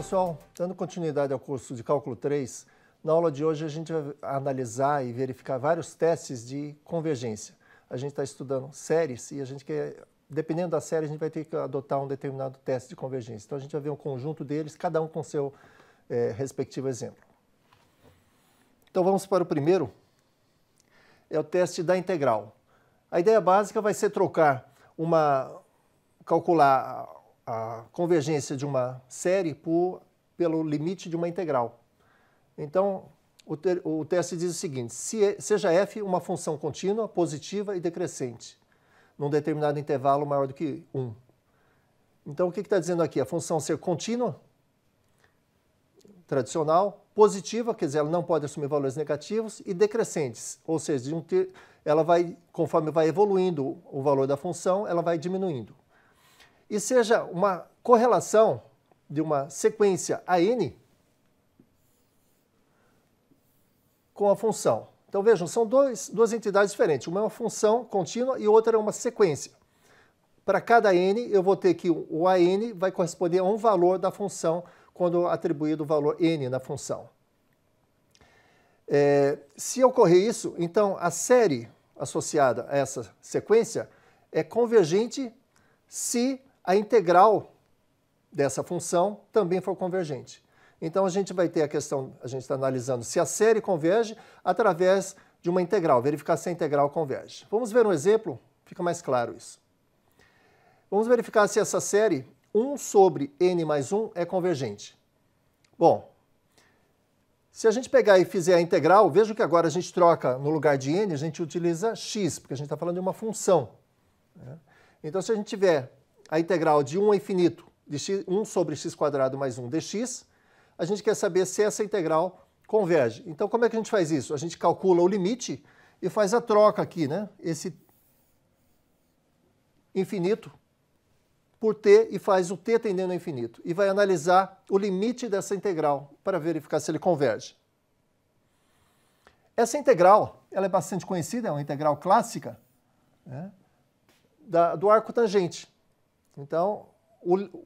pessoal, dando continuidade ao curso de cálculo 3, na aula de hoje a gente vai analisar e verificar vários testes de convergência. A gente está estudando séries e a gente quer, dependendo da série, a gente vai ter que adotar um determinado teste de convergência. Então a gente vai ver um conjunto deles, cada um com seu é, respectivo exemplo. Então vamos para o primeiro, é o teste da integral. A ideia básica vai ser trocar uma, calcular a convergência de uma série por, pelo limite de uma integral. Então, o, ter, o teste diz o seguinte, se, é, seja f uma função contínua, positiva e decrescente, num determinado intervalo maior do que 1. Então, o que está dizendo aqui? A função ser contínua, tradicional, positiva, quer dizer, ela não pode assumir valores negativos, e decrescentes, ou seja, de um ter, ela vai, conforme vai evoluindo o valor da função, ela vai diminuindo e seja uma correlação de uma sequência AN com a função. Então vejam, são dois, duas entidades diferentes. Uma é uma função contínua e outra é uma sequência. Para cada n, eu vou ter que o AN vai corresponder a um valor da função quando atribuído o valor n na função. É, se ocorrer isso, então a série associada a essa sequência é convergente se a integral dessa função também for convergente. Então a gente vai ter a questão, a gente está analisando se a série converge através de uma integral, verificar se a integral converge. Vamos ver um exemplo, fica mais claro isso. Vamos verificar se essa série 1 sobre n mais 1 é convergente. Bom, se a gente pegar e fizer a integral, veja que agora a gente troca no lugar de n, a gente utiliza x, porque a gente está falando de uma função. Né? Então se a gente tiver a integral de 1 a é infinito de x, 1 sobre quadrado mais 1 dx, a gente quer saber se essa integral converge. Então, como é que a gente faz isso? A gente calcula o limite e faz a troca aqui, né? Esse infinito por t e faz o t tendendo a infinito. E vai analisar o limite dessa integral para verificar se ele converge. Essa integral ela é bastante conhecida, é uma integral clássica né? da, do arco tangente. Então,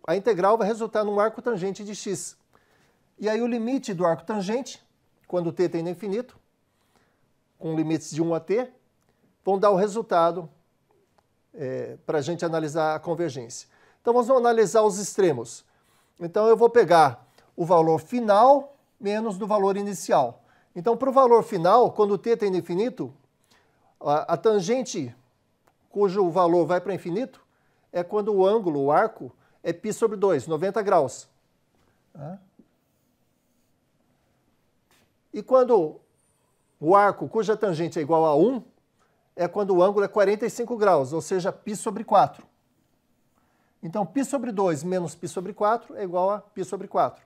a integral vai resultar num arco tangente de x. E aí o limite do arco tangente, quando t tende a infinito, com limites de 1 a t, vão dar o resultado é, para a gente analisar a convergência. Então vamos analisar os extremos. Então eu vou pegar o valor final menos do valor inicial. Então para o valor final, quando t tende a infinito, a, a tangente cujo valor vai para infinito é quando o ângulo, o arco, é π sobre 2, 90 graus. E quando o arco, cuja tangente é igual a 1, é quando o ângulo é 45 graus, ou seja, π sobre 4. Então, π sobre 2 menos π sobre 4 é igual a π sobre 4.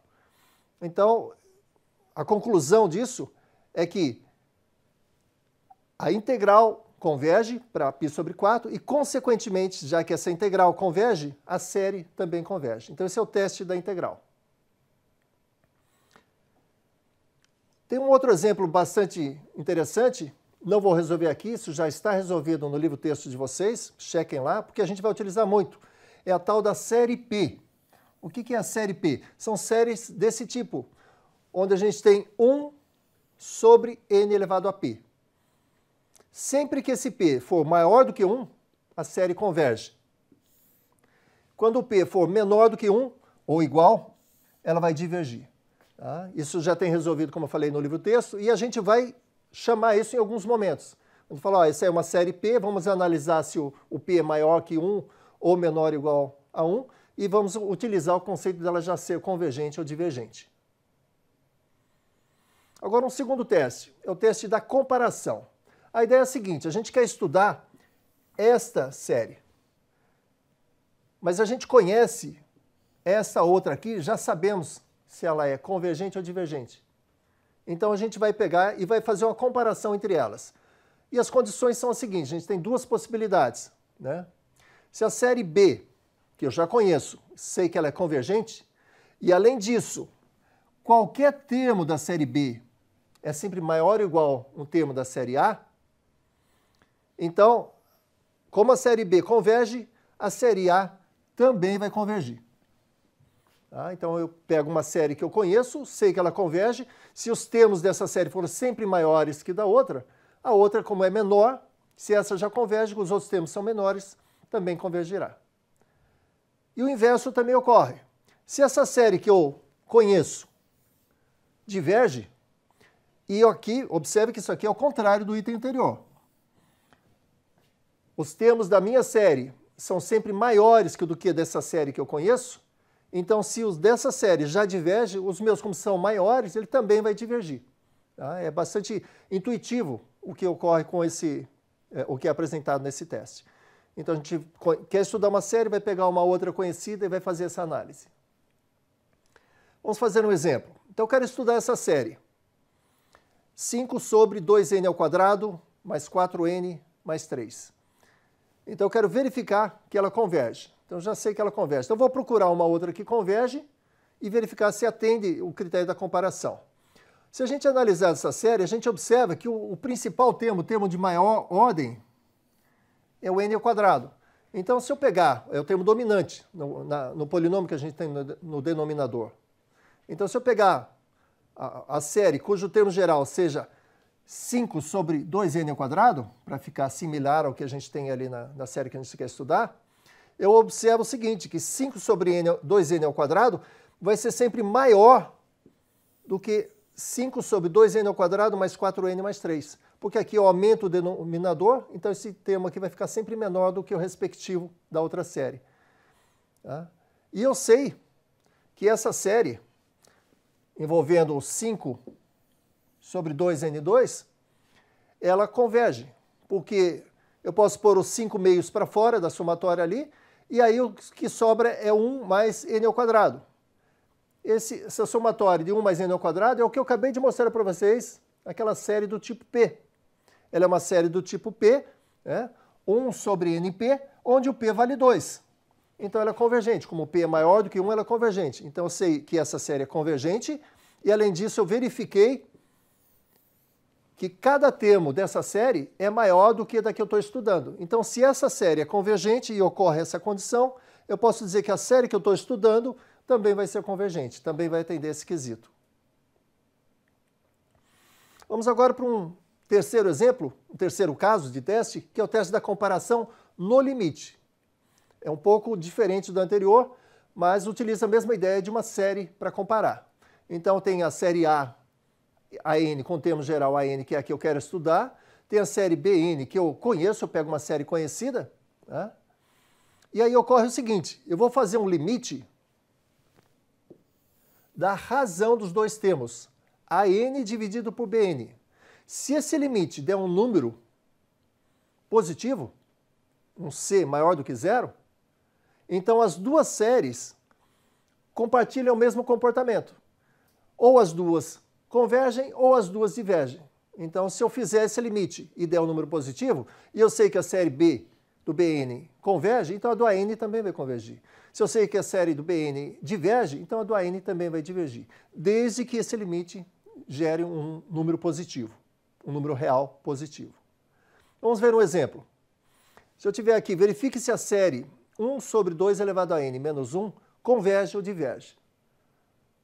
Então, a conclusão disso é que a integral converge para π sobre 4 e, consequentemente, já que essa integral converge, a série também converge. Então, esse é o teste da integral. Tem um outro exemplo bastante interessante, não vou resolver aqui, isso já está resolvido no livro texto de vocês, chequem lá, porque a gente vai utilizar muito. É a tal da série P. O que é a série P? São séries desse tipo, onde a gente tem 1 sobre n elevado a P. Sempre que esse P for maior do que 1, a série converge. Quando o P for menor do que 1 ou igual, ela vai divergir. Tá? Isso já tem resolvido, como eu falei no livro texto, e a gente vai chamar isso em alguns momentos. Vamos falar, ó, essa é uma série P, vamos analisar se o, o P é maior que 1 ou menor ou igual a 1, e vamos utilizar o conceito dela já ser convergente ou divergente. Agora um segundo teste, é o teste da comparação. A ideia é a seguinte: a gente quer estudar esta série, mas a gente conhece essa outra aqui, já sabemos se ela é convergente ou divergente. Então a gente vai pegar e vai fazer uma comparação entre elas. E as condições são as seguintes: a gente tem duas possibilidades. Né? Se a série B, que eu já conheço, sei que ela é convergente, e além disso, qualquer termo da série B é sempre maior ou igual um termo da série A, então, como a série B converge, a série A também vai convergir. Tá? Então eu pego uma série que eu conheço, sei que ela converge. Se os termos dessa série forem sempre maiores que da outra, a outra, como é menor, se essa já converge, os outros termos são menores, também convergirá. E o inverso também ocorre. Se essa série que eu conheço diverge, e aqui, observe que isso aqui é o contrário do item anterior os termos da minha série são sempre maiores que o do que dessa série que eu conheço, então se os dessa série já divergem, os meus, como são maiores, ele também vai divergir. Tá? É bastante intuitivo o que ocorre com esse, é, o que é apresentado nesse teste. Então a gente quer estudar uma série, vai pegar uma outra conhecida e vai fazer essa análise. Vamos fazer um exemplo. Então eu quero estudar essa série. 5 sobre 2n ao quadrado mais 4n mais 3. Então, eu quero verificar que ela converge. Então, já sei que ela converge. Então, vou procurar uma outra que converge e verificar se atende o critério da comparação. Se a gente analisar essa série, a gente observa que o, o principal termo, o termo de maior ordem, é o n ao quadrado. Então, se eu pegar, é o termo dominante no, na, no polinômio que a gente tem no, no, denominador. Então, se eu pegar a, a série cujo termo geral seja 5 sobre 2n ao quadrado, para ficar similar ao que a gente tem ali na, na série que a gente quer estudar, eu observo o seguinte, que 5 sobre n, 2n ao quadrado vai ser sempre maior do que 5 sobre 2n ao quadrado mais 4n mais 3. Porque aqui eu aumento o denominador, então esse termo aqui vai ficar sempre menor do que o respectivo da outra série. Tá? E eu sei que essa série, envolvendo 5 sobre 2N2, ela converge, porque eu posso pôr os 5 meios para fora da somatória ali, e aí o que sobra é 1 mais n ao quadrado. Esse, essa somatória de 1 mais n ao quadrado é o que eu acabei de mostrar para vocês, aquela série do tipo P. Ela é uma série do tipo P, né? 1 sobre np, onde o p vale 2. Então ela é convergente, como p é maior do que 1, ela é convergente. Então eu sei que essa série é convergente, e além disso eu verifiquei que cada termo dessa série é maior do que da que eu estou estudando. Então, se essa série é convergente e ocorre essa condição, eu posso dizer que a série que eu estou estudando também vai ser convergente, também vai atender esse quesito. Vamos agora para um terceiro exemplo, um terceiro caso de teste, que é o teste da comparação no limite. É um pouco diferente do anterior, mas utiliza a mesma ideia de uma série para comparar. Então, tem a série A AN com termo geral AN, que é a que eu quero estudar, tem a série BN, que eu conheço, eu pego uma série conhecida, né? e aí ocorre o seguinte, eu vou fazer um limite da razão dos dois termos, AN dividido por BN. Se esse limite der um número positivo, um C maior do que zero, então as duas séries compartilham o mesmo comportamento. Ou as duas convergem ou as duas divergem. Então, se eu fizer esse limite e der um número positivo, e eu sei que a série B do BN converge, então a do AN também vai convergir. Se eu sei que a série do BN diverge, então a do AN também vai divergir, desde que esse limite gere um número positivo, um número real positivo. Vamos ver um exemplo. Se eu tiver aqui, verifique se a série 1 sobre 2 elevado a n menos 1 converge ou diverge.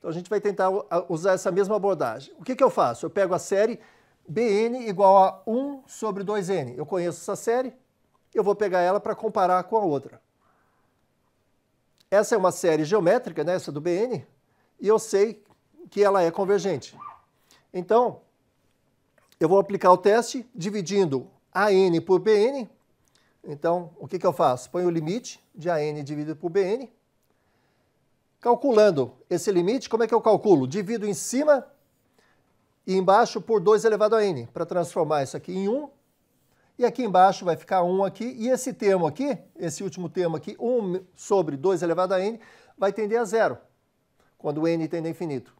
Então a gente vai tentar usar essa mesma abordagem. O que, que eu faço? Eu pego a série bn igual a 1 sobre 2n. Eu conheço essa série, eu vou pegar ela para comparar com a outra. Essa é uma série geométrica, né, essa do bn, e eu sei que ela é convergente. Então, eu vou aplicar o teste dividindo an por bn. Então, o que, que eu faço? Põe o limite de an dividido por bn Calculando esse limite, como é que eu calculo? Divido em cima e embaixo por 2 elevado a n, para transformar isso aqui em 1. E aqui embaixo vai ficar 1 aqui, e esse termo aqui, esse último termo aqui, 1 sobre 2 elevado a n, vai tender a zero, quando n tende a infinito.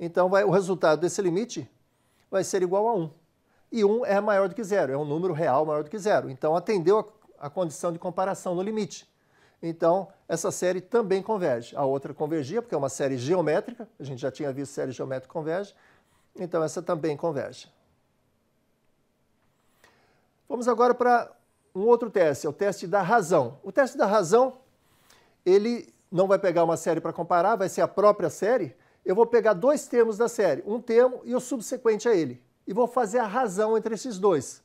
Então vai, o resultado desse limite vai ser igual a 1. E 1 é maior do que zero, é um número real maior do que zero. Então atendeu a, a condição de comparação no limite. Então, essa série também converge. A outra convergia, porque é uma série geométrica, a gente já tinha visto série geométrica converge, então essa também converge. Vamos agora para um outro teste, é o teste da razão. O teste da razão, ele não vai pegar uma série para comparar, vai ser a própria série. Eu vou pegar dois termos da série, um termo e o subsequente a ele, e vou fazer a razão entre esses dois.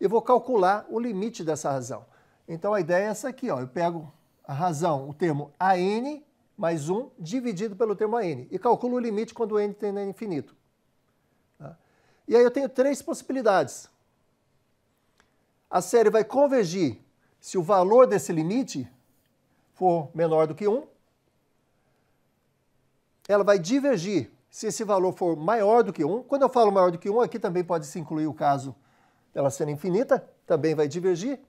Eu vou calcular o limite dessa razão. Então a ideia é essa aqui, ó, eu pego a razão, o termo AN mais 1 dividido pelo termo AN. E calculo o limite quando N tende a infinito. Tá? E aí eu tenho três possibilidades. A série vai convergir se o valor desse limite for menor do que 1. Ela vai divergir se esse valor for maior do que 1. Quando eu falo maior do que 1, aqui também pode se incluir o caso dela ser infinita, também vai divergir.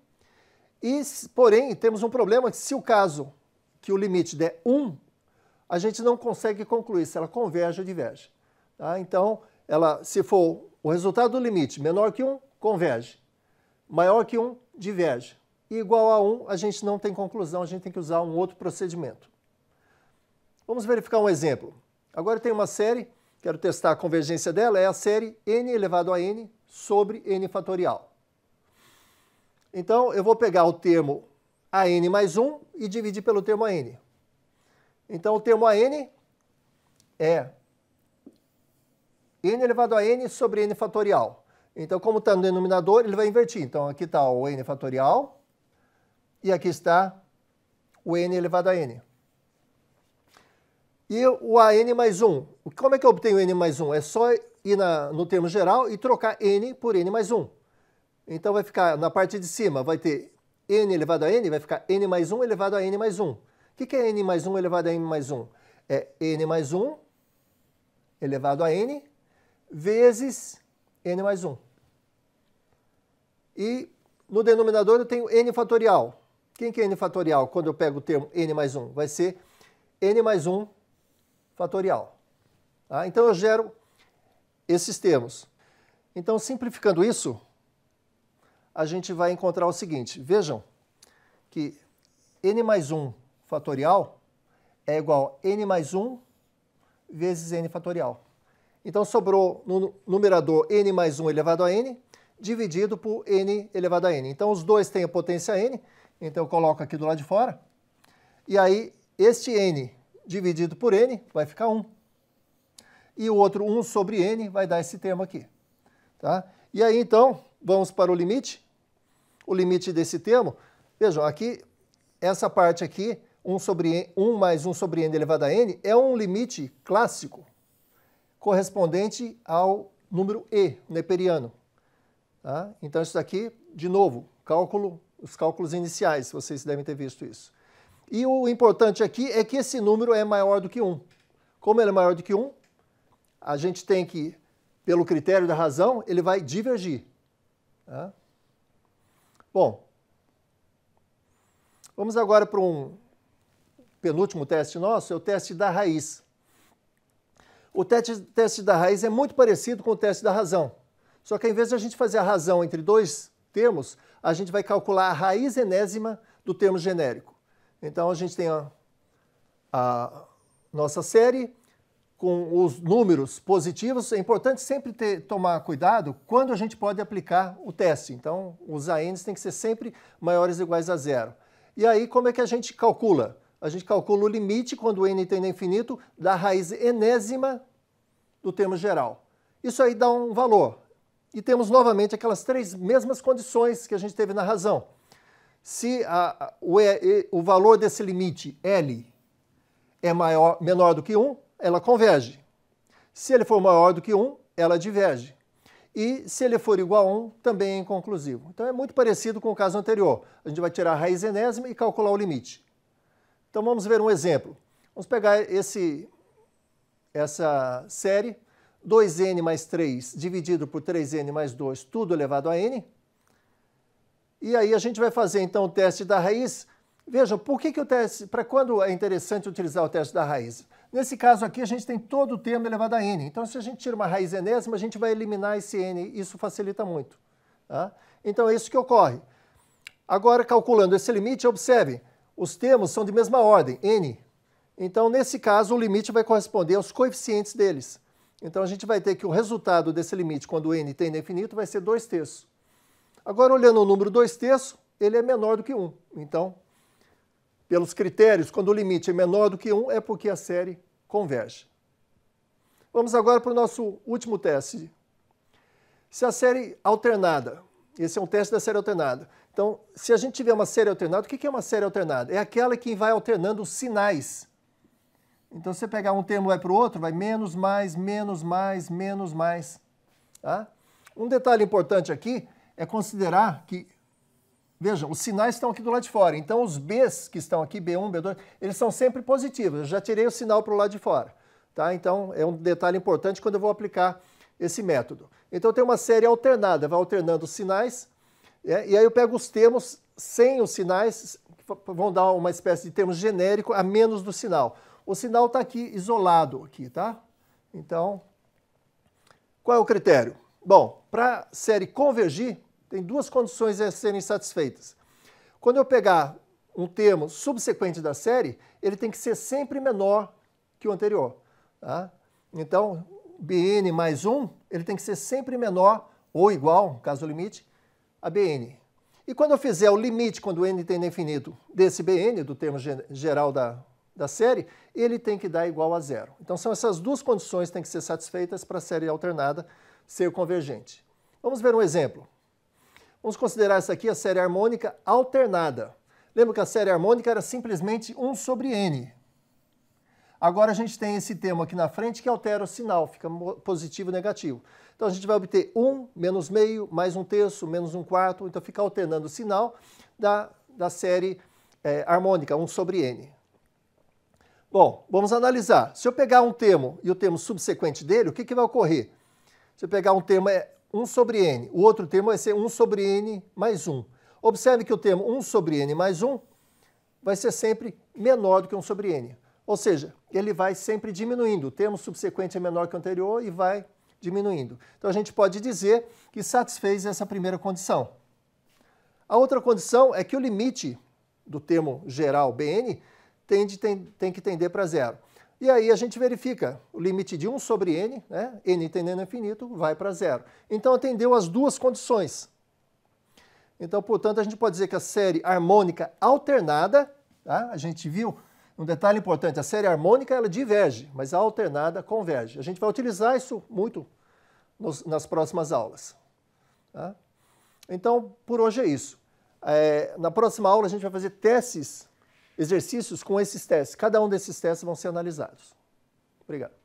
E, porém, temos um problema que se o caso que o limite der 1, a gente não consegue concluir se ela converge ou diverge. Tá? Então, ela, se for o resultado do limite menor que 1, converge. Maior que 1, diverge. E igual a 1, a gente não tem conclusão, a gente tem que usar um outro procedimento. Vamos verificar um exemplo. Agora tem uma série, quero testar a convergência dela, é a série n elevado a n sobre n fatorial. Então, eu vou pegar o termo AN mais 1 e dividir pelo termo AN. Então, o termo AN é n elevado a n sobre n fatorial. Então, como está no denominador, ele vai invertir. Então, aqui está o n fatorial e aqui está o n elevado a n. E o an mais 1. Como é que eu obtenho n mais 1? É só ir na, no termo geral e trocar n por n mais 1. Então vai ficar na parte de cima, vai ter n elevado a n, vai ficar n mais 1 elevado a n mais 1. O que, que é n mais 1 elevado a n mais 1? É n mais 1 elevado a n vezes n mais 1. E no denominador eu tenho n fatorial. Quem que é n fatorial quando eu pego o termo n mais 1? Vai ser n mais 1 fatorial. Tá? Então eu gero esses termos. Então simplificando isso, a gente vai encontrar o seguinte. Vejam que n mais 1 fatorial é igual a n mais 1 vezes n fatorial. Então, sobrou no numerador n mais 1 elevado a n, dividido por n elevado a n. Então, os dois têm a potência n, então eu coloco aqui do lado de fora. E aí, este n dividido por n vai ficar 1. E o outro 1 sobre n vai dar esse termo aqui. Tá? E aí, então, vamos para o limite. O limite desse termo, vejam, aqui, essa parte aqui, 1, sobre, 1 mais 1 sobre n elevado a n, é um limite clássico correspondente ao número e, neperiano. Tá? Então, isso daqui, de novo, cálculo, os cálculos iniciais, vocês devem ter visto isso. E o importante aqui é que esse número é maior do que 1. Como ele é maior do que 1, a gente tem que pelo critério da razão, ele vai divergir. Tá? Bom, vamos agora para um penúltimo teste nosso, é o teste da raiz. O teste, teste da raiz é muito parecido com o teste da razão, só que ao invés de a gente fazer a razão entre dois termos, a gente vai calcular a raiz enésima do termo genérico. Então a gente tem a, a nossa série com os números positivos, é importante sempre ter, tomar cuidado quando a gente pode aplicar o teste. Então, os ANs têm que ser sempre maiores ou iguais a zero. E aí, como é que a gente calcula? A gente calcula o limite, quando o n tende a infinito, da raiz enésima do termo geral. Isso aí dá um valor. E temos novamente aquelas três mesmas condições que a gente teve na razão. Se a, o, e, o valor desse limite, L, é maior, menor do que 1, ela converge. Se ele for maior do que 1, ela diverge. E se ele for igual a 1, também é inconclusivo. Então é muito parecido com o caso anterior. A gente vai tirar a raiz enésima e calcular o limite. Então vamos ver um exemplo. Vamos pegar esse, essa série, 2n mais 3 dividido por 3n mais 2, tudo elevado a n. E aí a gente vai fazer então o teste da raiz. Vejam, por que, que o teste, para quando é interessante utilizar o teste da raiz? Nesse caso aqui, a gente tem todo o termo elevado a n. Então, se a gente tira uma raiz enésima, a gente vai eliminar esse n. Isso facilita muito. Tá? Então, é isso que ocorre. Agora, calculando esse limite, observe, os termos são de mesma ordem, n. Então, nesse caso, o limite vai corresponder aos coeficientes deles. Então, a gente vai ter que o resultado desse limite, quando n tende a infinito, vai ser 2 terços. Agora, olhando o número 2 terços, ele é menor do que 1. Então, pelos critérios, quando o limite é menor do que 1, é porque a série converge. Vamos agora para o nosso último teste. Se a série alternada, esse é um teste da série alternada. Então, se a gente tiver uma série alternada, o que é uma série alternada? É aquela que vai alternando os sinais. Então, você pegar um termo vai para o outro, vai menos, mais, menos, mais, menos, mais. Tá? Um detalhe importante aqui é considerar que Vejam, os sinais estão aqui do lado de fora. Então, os Bs que estão aqui, B1, B2, eles são sempre positivos. Eu já tirei o sinal para o lado de fora. Tá? Então, é um detalhe importante quando eu vou aplicar esse método. Então, tem uma série alternada, vai alternando os sinais, é, e aí eu pego os termos sem os sinais, que vão dar uma espécie de termo genérico a menos do sinal. O sinal está aqui isolado, aqui, tá? Então, qual é o critério? Bom, para a série convergir, tem duas condições a serem satisfeitas. Quando eu pegar um termo subsequente da série, ele tem que ser sempre menor que o anterior. Tá? Então, Bn mais 1, ele tem que ser sempre menor ou igual, caso limite, a Bn. E quando eu fizer o limite, quando n tende a infinito, desse Bn, do termo geral da, da série, ele tem que dar igual a zero. Então são essas duas condições que têm que ser satisfeitas para a série alternada ser convergente. Vamos ver um exemplo. Vamos considerar isso aqui a série harmônica alternada. Lembra que a série harmônica era simplesmente 1 sobre n. Agora a gente tem esse termo aqui na frente que altera o sinal, fica positivo e negativo. Então a gente vai obter 1, menos meio, mais um terço, menos um quarto, então fica alternando o sinal da, da série é, harmônica, 1 sobre n. Bom, vamos analisar. Se eu pegar um termo e o termo subsequente dele, o que, que vai ocorrer? Se eu pegar um termo é 1 sobre n. O outro termo vai ser 1 sobre n mais 1. Observe que o termo 1 sobre n mais 1 vai ser sempre menor do que 1 sobre n. Ou seja, ele vai sempre diminuindo. O termo subsequente é menor que o anterior e vai diminuindo. Então a gente pode dizer que satisfez essa primeira condição. A outra condição é que o limite do termo geral bn tende, tem, tem que tender para zero. E aí a gente verifica o limite de 1 sobre n, né? n tendendo a infinito, vai para zero. Então atendeu as duas condições. Então, portanto, a gente pode dizer que a série harmônica alternada, tá? a gente viu um detalhe importante, a série harmônica ela diverge, mas a alternada converge. A gente vai utilizar isso muito nos, nas próximas aulas. Tá? Então, por hoje é isso. É, na próxima aula a gente vai fazer testes exercícios com esses testes. Cada um desses testes vão ser analisados. Obrigado.